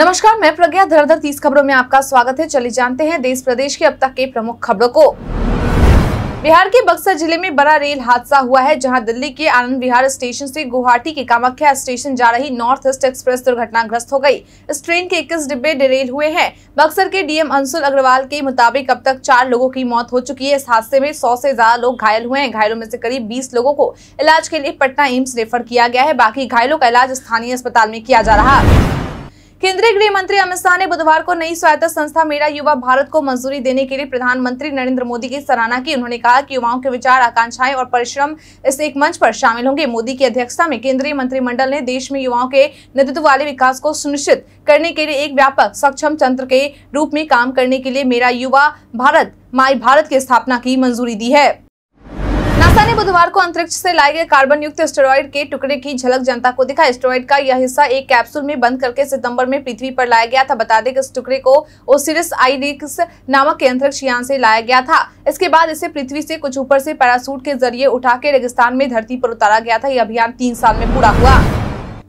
नमस्कार मैं प्रज्ञा धरधर तीस खबरों में आपका स्वागत है चले जानते हैं देश प्रदेश के अब तक के प्रमुख खबरों को बिहार के बक्सर जिले में बड़ा रेल हादसा हुआ है जहां दिल्ली के आनंद विहार स्टेशन से गुवाहाटी के कामाख्या स्टेशन जा रही नॉर्थ ईस्ट एक्सप्रेस दुर्घटनाग्रस्त हो गई इस ट्रेन के 21 डिब्बे डिरेल हुए हैं बक्सर के डीएम अंशुल अग्रवाल के मुताबिक अब तक चार लोगों की मौत हो चुकी है इस हादसे में सौ से ज्यादा लोग घायल हुए हैं घायलों में से करीब बीस लोगों को इलाज के लिए पटना एम्स रेफर किया गया है बाकी घायलों का इलाज स्थानीय अस्पताल में किया जा रहा है केंद्रीय गृह मंत्री अमित शाह ने बुधवार को नई स्वायत्त संस्था मेरा युवा भारत को मंजूरी देने के लिए प्रधानमंत्री नरेंद्र मोदी की सराहना की उन्होंने कहा कि युवाओं के विचार आकांक्षाएं और परिश्रम इस एक मंच पर शामिल होंगे मोदी की अध्यक्षता में केंद्रीय मंत्रिमंडल ने देश में युवाओं के नेतृत्व वाले विकास को सुनिश्चित करने के लिए एक व्यापक सक्षम तंत्र के रूप में काम करने के लिए मेरा युवा भारत माई भारत की स्थापना की मंजूरी दी है नासा ने बुधवार को अंतरिक्ष से लाए गए कार्बन युक्त स्टेरॉइड के टुकड़े की झलक जनता को दिखा स्टेरॉइड का यह हिस्सा एक कैप्सूल में बंद करके सितंबर में पृथ्वी पर लाया गया था बता दें कि इस टुकड़े को ओसिरिस आईरिक्स नामक के अंतरिक्ष यान से लाया गया था इसके बाद इसे पृथ्वी से कुछ ऊपर से पैरासूट के जरिए उठा के रेगिस्तान में धरती पर उतारा गया था यह अभियान तीन साल में पूरा हुआ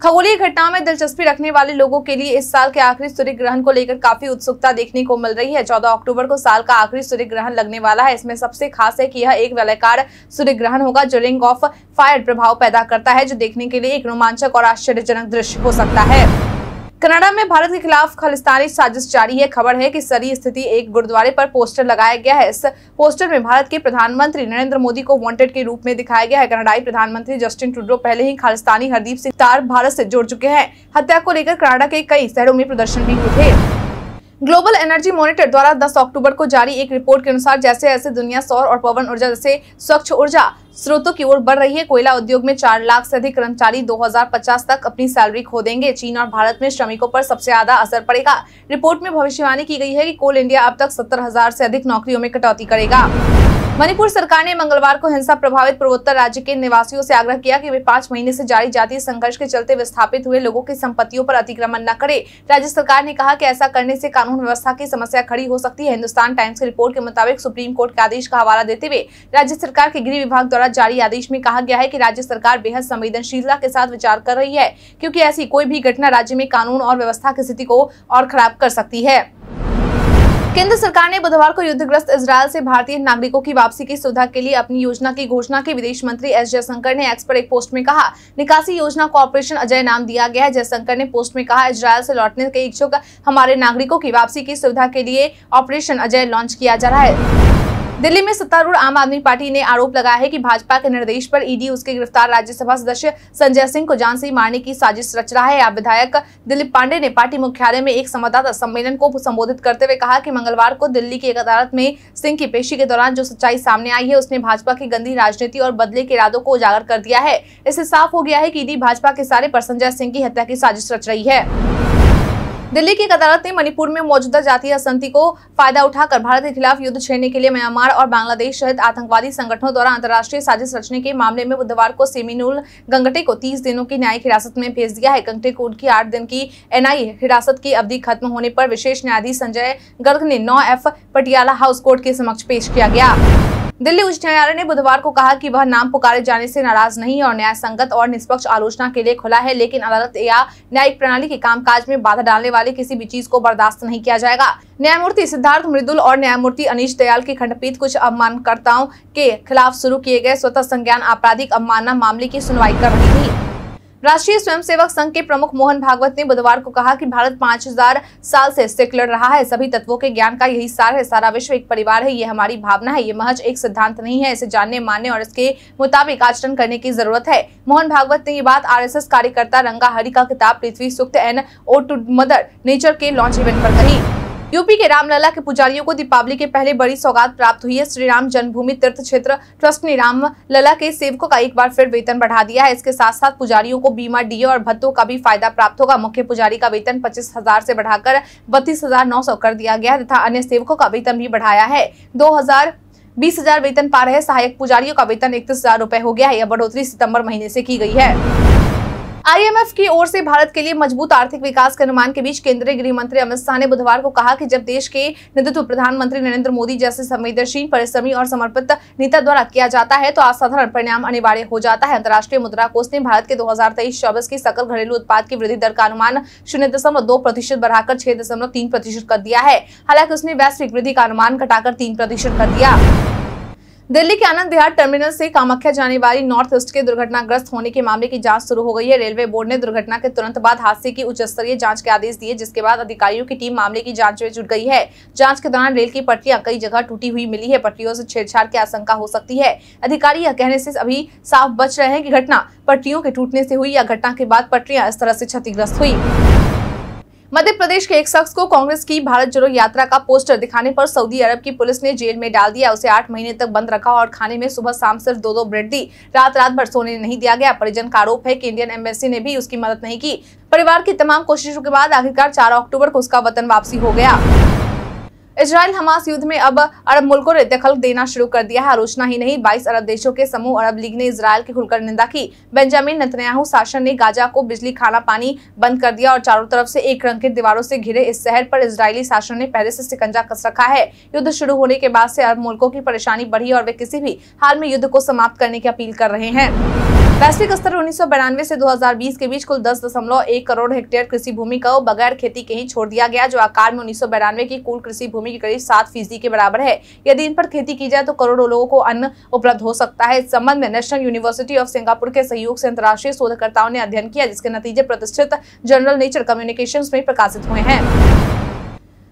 खगोलीय घटनाओं में दिलचस्पी रखने वाले लोगों के लिए इस साल के आखिरी सूर्य ग्रहण को लेकर काफी उत्सुकता देखने को मिल रही है चौदह अक्टूबर को साल का आखिरी सूर्य ग्रहण लगने वाला है इसमें सबसे खास है कि यह एक वलयकार सूर्य ग्रहण होगा जो रिंग ऑफ फायर प्रभाव पैदा करता है जो देखने के लिए एक रोमांचक और आश्चर्यजनक दृश्य हो सकता है कनाडा में भारत के खिलाफ खालिस्तानी साजिश जारी है खबर है कि सरी स्थिति एक गुरुद्वारे पर पोस्टर लगाया गया है इस पोस्टर में भारत के प्रधानमंत्री नरेंद्र मोदी को वांटेड के रूप में दिखाया गया है कनाडाई प्रधानमंत्री जस्टिन ट्रूडो पहले ही खालिस्तानी हरदीप सिंह तार भारत से जुड़ चुके हैं हत्या को लेकर कनाडा के कई शहरों में प्रदर्शन भी हुए थे ग्लोबल एनर्जी मॉनिटर द्वारा 10 अक्टूबर को जारी एक रिपोर्ट के अनुसार जैसे ऐसे दुनिया सौर और पवन ऊर्जा जैसे स्वच्छ ऊर्जा स्रोतों की ओर बढ़ रही है कोयला उद्योग में चार लाख से अधिक कर्मचारी 2050 तक अपनी सैलरी खो देंगे चीन और भारत में श्रमिकों पर सबसे ज्यादा असर पड़ेगा रिपोर्ट में भविष्यवाणी की गई है कि कोल इंडिया अब तक सत्तर हजार से अधिक नौकरियों में कटौती करेगा मणिपुर सरकार ने मंगलवार को हिंसा प्रभावित पूर्वोत्तर राज्य के निवासियों से आग्रह किया कि वे पांच महीने से जारी जातीय संघर्ष के चलते विस्थापित हुए लोगों की संपत्तियों पर अतिक्रमण न करे राज्य सरकार ने कहा कि ऐसा करने से कानून व्यवस्था की समस्या खड़ी हो सकती है हिंदुस्तान टाइम्स की रिपोर्ट के मुताबिक सुप्रीम कोर्ट के आदेश का हवाला देते हुए राज्य सरकार के गृह विभाग द्वारा जारी आदेश में कहा गया है की राज्य सरकार बेहद संवेदनशीलता के साथ विचार कर रही है क्यूँकी ऐसी कोई भी घटना राज्य में कानून और व्यवस्था की स्थिति को और खराब कर सकती है केंद्र सरकार ने बुधवार को युद्धग्रस्त इसराइल से भारतीय नागरिकों की वापसी की सुविधा के लिए अपनी योजना की घोषणा की विदेश मंत्री एस जयशंकर ने एक्स पर एक पोस्ट में कहा निकासी योजना को ऑपरेशन अजय नाम दिया गया है जयशंकर ने पोस्ट में कहा इसराइल से लौटने के इच्छुक हमारे नागरिकों की वापसी की सुविधा के लिए ऑपरेशन अजय लॉन्च किया जा रहा है दिल्ली में सत्तारूढ़ आम आदमी पार्टी ने आरोप लगाया है कि भाजपा के निर्देश पर ईडी उसके गिरफ्तार राज्यसभा सदस्य संजय सिंह को जान से मारने की साजिश रच रहा है आप विधायक दिलीप पांडे ने पार्टी मुख्यालय में एक संवाददाता सम्मेलन को संबोधित करते हुए कहा कि मंगलवार को दिल्ली की एक अदालत में सिंह की पेशी के दौरान जो सच्चाई सामने आई है उसने भाजपा की गंदी राजनीति और बदले के इरादों को उजागर कर दिया है इससे साफ हो गया है की ईडी भाजपा के सारे पर संजय सिंह की हत्या की साजिश रच रही है दिल्ली की एक अदालत ने मणिपुर में मौजूदा जातीय असंति को फायदा उठाकर भारत के खिलाफ युद्ध छेड़ने के लिए म्यांमार और बांग्लादेश सहित आतंकवादी संगठनों द्वारा अंतर्राष्ट्रीय साजिश रचने के मामले में बुधवार को सेमिनुल गंगटे को तीस दिनों की न्यायिक हिरासत में भेज दिया है गंगटे को उनकी आठ दिन की एनआईए हिरासत की अवधि खत्म होने पर विशेष न्यायाधीश संजय गर्ग ने नौ एफ पटियाला हाउस कोर्ट के समक्ष पेश किया गया दिल्ली उच्च न्यायालय ने बुधवार को कहा कि वह नाम पुकारे जाने से नाराज नहीं और न्याय संगत और निष्पक्ष आलोचना के लिए खुला है लेकिन अदालत या न्यायिक प्रणाली के कामकाज में बाधा डालने वाले किसी भी चीज को बर्दाश्त नहीं किया जाएगा न्यायमूर्ति सिद्धार्थ मृदुल और न्यायमूर्ति अनिश दयाल की खंडपीठ कुछ अवमानकर्ताओं के खिलाफ शुरू किए गए स्वतः संज्ञान आपराधिक अवमानना मामले की सुनवाई कर रही थी राष्ट्रीय स्वयंसेवक संघ के प्रमुख मोहन भागवत ने बुधवार को कहा कि भारत 5000 साल से लड़ रहा है सभी तत्वों के ज्ञान का यही सार है सारा विश्व एक परिवार है ये हमारी भावना है ये महज एक सिद्धांत नहीं है इसे जानने मानने और इसके मुताबिक आचरण करने की जरूरत है मोहन भागवत ने ये बात आरएसएस कार्यकर्ता रंगा हरि का किताब Prithvi Sukta an ode to mother nature के लॉन्च इवेंट पर कही यूपी के रामलला के पुजारियों को दीपावली के पहले बड़ी सौगात प्राप्त हुई है श्री राम जन्मभूमि तीर्थ क्षेत्र ट्रस्ट ने राम लला के सेवकों का एक बार फिर वेतन बढ़ा दिया है इसके साथ साथ पुजारियों को बीमा डीए और भत्तों का भी फायदा प्राप्त होगा मुख्य पुजारी का वेतन पच्चीस हजार से बढ़ाकर बत्तीस हजार नौ सौ कर दिया गया तथा अन्य सेवकों का वेतन भी बढ़ाया है दो हजार बीस हजार वेतन पा रहे सहायक पुजारियों का वेतन इकतीस हजार रुपए हो गया है यह बढ़ोतरी सितंबर महीने से की गई है आईएमएफ की ओर से भारत के लिए मजबूत आर्थिक विकास के अनुमान के बीच केंद्रीय गृह मंत्री अमित शाह ने बुधवार को कहा कि जब देश के नेतृत्व प्रधानमंत्री नरेंद्र मोदी जैसे संवेदनशील परिश्रमी और समर्पित नेता द्वारा किया जाता है तो असाधारण परिणाम अनिवार्य हो जाता है अंतर्राष्ट्रीय मुद्रा कोष ने भारत के दो हजार की सकल घरेलू उत्पाद की वृद्धि दर का अनुमान शून्य दशमलव दो प्रतिशत बढ़ाकर छह दशमलव तीन प्रतिशत कर दिया है हालांकि उसने वैश्विक वृद्धि का अनुमान घटाकर तीन प्रतिशत कर दिया दिल्ली के आनंद विहार टर्मिनल से कामाख्या जाने वाली नॉर्थ ईस्ट के दुर्घटनाग्रस्त होने के मामले की जांच शुरू हो गई है रेलवे बोर्ड ने दुर्घटना के तुरंत बाद हादसे की उच्च स्तरीय जांच के आदेश दिए जिसके बाद अधिकारियों की टीम मामले की जांच में जुट गई है जांच के दौरान रेल की पटरियां कई जगह टूटी हुई मिली है पटरियों से छेड़छाड़ की आशंका हो सकती है अधिकारी यह कहने से अभी साफ बच रहे हैं की घटना पटरियों के टूटने से हुई या घटना के बाद पटरियां इस तरह से क्षतिग्रस्त हुई मध्य प्रदेश के एक शख्स को कांग्रेस की भारत जोड़ो यात्रा का पोस्टर दिखाने पर सऊदी अरब की पुलिस ने जेल में डाल दिया उसे आठ महीने तक बंद रखा और खाने में सुबह शाम सिर्फ दो दो ब्रेड दी रात रात भर सोने नहीं दिया गया परिजन का आरोप है कि इंडियन एम्बेसी ने भी उसकी मदद नहीं की परिवार की तमाम कोशिशों के बाद आखिरकार चार अक्टूबर को उसका वतन वापसी हो गया इसराइल हमास युद्ध में अब अरब मुल्कों ने दखल देना शुरू कर दिया है आलोचना ही नहीं 22 अरब देशों के समूह अरब लीग ने इसराइल की खुलकर निंदा की बेंजामिन नतनयाहू शासन ने गाजा को बिजली खाना पानी बंद कर दिया और चारों तरफ से एक रंग के दीवारों से घिरे इस शहर पर इसराइली शासन ने पहले से सिकंजा कस रखा है युद्ध शुरू होने के बाद से अरब मुल्कों की परेशानी बढ़ी और वे किसी भी हाल में युद्ध को समाप्त करने की अपील कर रहे हैं वैश्विक स्तर उन्नीस से 2020 के बीच कुल 10.1 करोड़ हेक्टेयर कृषि भूमि को बगैर खेती के ही छोड़ दिया गया जो आकार में उन्नीस की कुल कृषि भूमि भूमि के करीब सात फीसदी के बराबर है यदि इन पर खेती की जाए तो करोड़ों लोगों को अन्न उपलब्ध हो सकता है इस संबंध में नेशनल यूनिवर्सिटी ऑफ सिंगापुर के सहयोग से अंतर्राष्ट्रीय शोधकर्ताओं ने अध्ययन किया जिसके नतीजे प्रतिष्ठित जनरल नेचर कम्युनिकेशन में प्रकाशित हुए हैं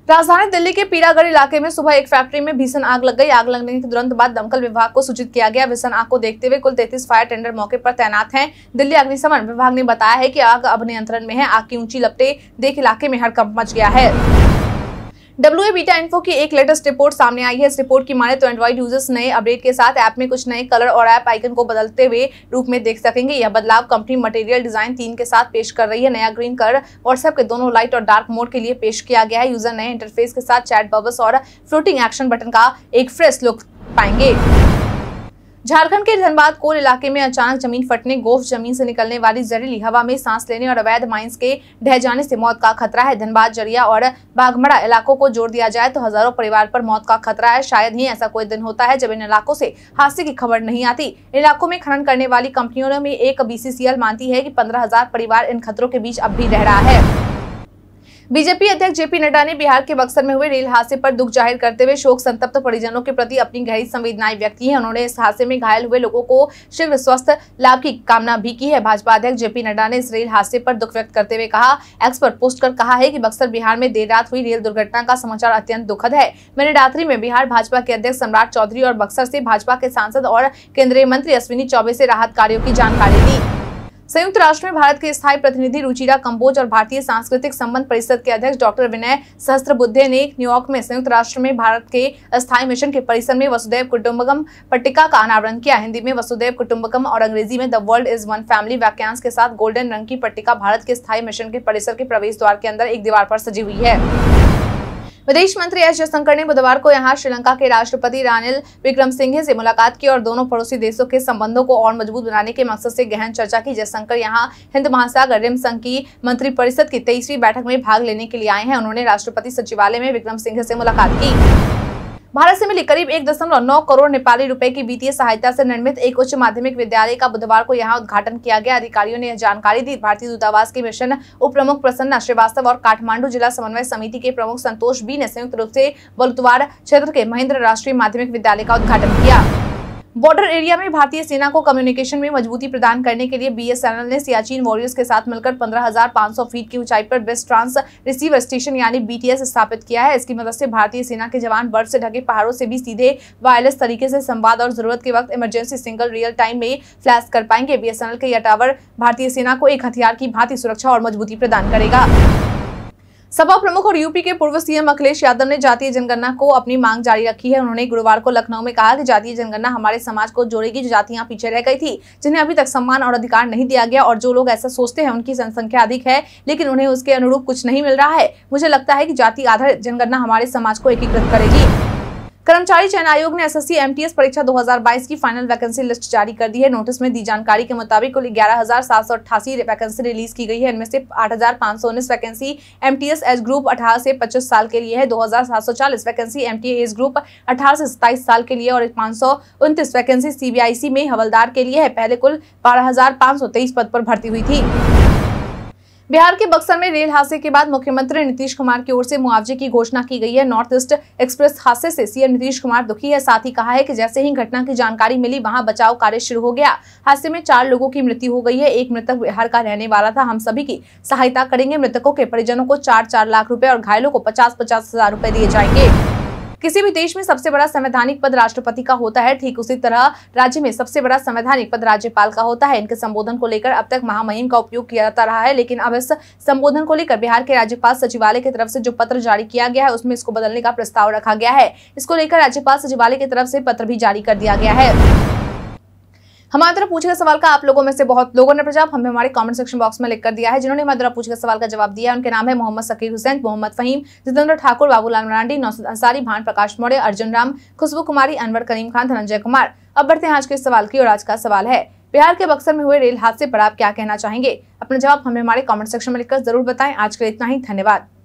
राजधानी दिल्ली के पीरागढ़ इलाके में सुबह एक फैक्ट्री में भीषण आग लग गई आग लगने के तुरंत बाद दमकल विभाग को सूचित किया गया भीषण आग को देखते हुए कुल 33 फायर टेंडर मौके पर तैनात हैं दिल्ली अग्निशमन विभाग ने बताया है कि आग अब नियंत्रण में है आग की ऊंची लपटे देख इलाके में हड़कंप मच गया है डब्ल्यू ए बीटा इन्फो की एक लेटेस्ट रिपोर्ट सामने आई है इस रिपोर्ट की माने तो एंड्रॉइड यूजर्स नए अपडेट के साथ ऐप में कुछ नए कलर और ऐप आइकन को बदलते हुए रूप में देख सकेंगे यह बदलाव कंपनी मटेरियल डिजाइन तीन के साथ पेश कर रही है नया ग्रीन कलर व्हाट्सएप के दोनों लाइट और डार्क मोड के लिए पेश किया गया है यूजर नए इंटरफेस के साथ चैट बबल्स और फ्लोटिंग एक्शन बटन का एक फ्रेश लुक पाएंगे झारखंड के धनबाद कोल इलाके में अचानक जमीन फटने गोफ जमीन से निकलने वाली जहरीली हवा में सांस लेने और अवैध माइंस के ढह जाने से मौत का खतरा है धनबाद जरिया और बागमड़ा इलाकों को जोड़ दिया जाए तो हजारों परिवार पर मौत का खतरा है शायद ही ऐसा कोई दिन होता है जब इन इलाकों से हादसे की खबर नहीं आती इलाकों में खनन करने वाली कंपनियों में एक बी मानती है की पंद्रह परिवार इन खतरों के बीच अब भी रह रहा है बीजेपी अध्यक्ष जेपी नड्डा ने बिहार के बक्सर में हुए रेल हादसे पर दुख जाहिर करते हुए शोक संतप्त परिजनों के प्रति अपनी गहरी संवेदनाएं व्यक्त की है उन्होंने इस हादसे में घायल हुए लोगों को शीघ्र स्वस्थ लाभ की कामना भी की है भाजपा अध्यक्ष जेपी नड्डा ने इस रेल हादसे पर दुख व्यक्त करते हुए कहा एक्स पर पोस्ट कर कहा है की बक्सर बिहार में देर रात हुई रेल दुर्घटना का समाचार अत्यंत दुखद है मैंने रात्रि में बिहार भाजपा के अध्यक्ष सम्राट चौधरी और बक्सर से भाजपा के सांसद और केंद्रीय मंत्री अश्विनी चौबे से राहत कार्यो की जानकारी दी संयुक्त राष्ट्र में भारत के स्थायी प्रतिनिधि रुचिरा कंबोज और भारतीय सांस्कृतिक संबंध परिषद के अध्यक्ष डॉक्टर विनय सहस्त्रबुद्धे ने न्यूयॉर्क में संयुक्त राष्ट्र में भारत के स्थायी मिशन के परिसर में वसुदैव कुटुम्बकम पट्टिका का अनावरण किया हिंदी में वसुदेव कुटुम्बकम और अंग्रेजी में the world is one family वाक्यांश के साथ गोल्डन रंग की पट्टिका भारत के स्थायी मिशन के परिसर के प्रवेश द्वार के अंदर एक दीवार पर सजी हुई है विदेश मंत्री एस जयशंकर ने बुधवार को यहाँ श्रीलंका के राष्ट्रपति रानिल विक्रम सिंघे से मुलाकात की और दोनों पड़ोसी देशों के संबंधों को और मजबूत बनाने के मकसद से गहन चर्चा की जयशंकर यहाँ हिंद महासागर रिम संघ की मंत्री परिषद की तेईसवीं बैठक में भाग लेने के लिए आए हैं उन्होंने राष्ट्रपति सचिवालय में विक्रम सिंघे से मुलाकात की भारत से मिली करीब एक दशमलव नौ करोड़ नेपाली रुपए की वित्तीय सहायता से निर्मित एक उच्च माध्यमिक विद्यालय का बुधवार को यहाँ उद्घाटन किया गया अधिकारियों ने यह जानकारी दी भारतीय दूतावास के मिशन उप प्रमुख प्रसन्ना श्रीवास्तव और काठमांडू जिला समन्वय समिति के प्रमुख संतोष बी ने संयुक्त रूप से बलुतवार क्षेत्र के महेंद्र राष्ट्रीय माध्यमिक विद्यालय का उद्घाटन किया बॉर्डर एरिया में भारतीय सेना को कम्युनिकेशन में मजबूती प्रदान करने के लिए बीएसएनएल ने सियाचिन वॉरियर्स के साथ मिलकर 15,500 फीट की ऊंचाई पर बेस्ट ट्रांस रिसीवर स्टेशन यानी बीटीएस स्थापित किया है इसकी मदद से भारतीय सेना के जवान बर्फ से ढके पहाड़ों से भी सीधे वायरलेस तरीके से संवाद और जरूरत के वक्त इमरजेंसी सिंगल रियल टाइम में फ्लैश कर पाएंगे बीएसएनएल के यह टावर भारतीय सेना को एक हथियार की भांति सुरक्षा और मजबूती प्रदान करेगा सपा प्रमुख और यूपी के पूर्व सीएम अखिलेश यादव ने जातीय जनगणना को अपनी मांग जारी रखी है उन्होंने गुरुवार को लखनऊ में कहा कि जातीय जनगणना हमारे समाज को जोड़ेगी जो जातियां पीछे रह गई थी जिन्हें अभी तक सम्मान और अधिकार नहीं दिया गया और जो लोग ऐसा सोचते हैं उनकी जनसंख्या अधिक है लेकिन उन्हें उसके अनुरूप कुछ नहीं मिल रहा है मुझे लगता है की जाति आधारित जनगणना हमारे समाज को एकीकृत करेगी कर्मचारी चयन आयोग ने एसएससी एमटीएस परीक्षा 2022 की फाइनल वैकेंसी लिस्ट जारी कर दी है नोटिस में दी जानकारी के मुताबिक कुल ग्यारह वैकेंसी रिलीज की गई है इनमें से आठ वैकेंसी एमटीएस एज ग्रुप अठारह से पच्चीस साल के लिए है दो वैकेंसी एमटीए एज ग्रुप अठारह से सत्ताईस साल के लिए और पाँच वैकेंसी सीबीआईसी में हवलदार के लिए है पहले कुल बारह पद पर भर्ती हुई थी बिहार के बक्सर में रेल हादसे के बाद मुख्यमंत्री नीतीश कुमार की ओर से मुआवजे की घोषणा की गई है नॉर्थ ईस्ट एक्सप्रेस हादसे से सीएम नीतीश कुमार दुखी है साथ ही कहा है कि जैसे ही घटना की जानकारी मिली वहां बचाव कार्य शुरू हो गया हादसे में चार लोगों की मृत्यु हो गई है एक मृतक बिहार का रहने वाला था हम सभी की सहायता करेंगे मृतकों के परिजनों को चार चार लाख रूपये और घायलों को पचास पचास हजार रूपए दिए जाएंगे किसी भी देश में सबसे बड़ा संवैधानिक पद राष्ट्रपति का होता है ठीक उसी तरह राज्य में सबसे बड़ा संवैधानिक पद राज्यपाल का होता है इनके संबोधन को लेकर अब तक महामहिम का उपयोग किया जाता रहा है लेकिन अब इस संबोधन को लेकर बिहार के राज्यपाल सचिवालय की तरफ से जो पत्र जारी किया गया है उसमें इसको बदलने का प्रस्ताव रखा गया है इसको लेकर राज्यपाल सचिवालय की तरफ से पत्र भी जारी कर दिया गया है हमारे द्वारा पूछे गए सवाल का आप लोगों में से बहुत लोगों ने प्रजाप हमें हमारे कमेंट सेक्शन बॉक्स में लिखकर दिया है जिन्होंने हमारे द्वारा पूछे गए सवाल का जवाब दिया है उनके नाम है मोहम्मद सकीर हुसैन मोहम्मद फहीम जितेंद्र ठाकुर बाबूलाल मरांडी नौसद अंसारी भान प्रकाश मौर्य अर्जुन राम खुशबू कुमारी अनवर करीम खान धनंजय कुमार अब बढ़ते हैं आज के सवाल की और आज का सवाल है बिहार के बक्सर में हुए रेल हादसे पर आप क्या कहना चाहेंगे अपना जवाब हमें हमारे कमेंट सेक्शन में लिखकर जरूर बताएं आज के लिए इतना ही धन्यवाद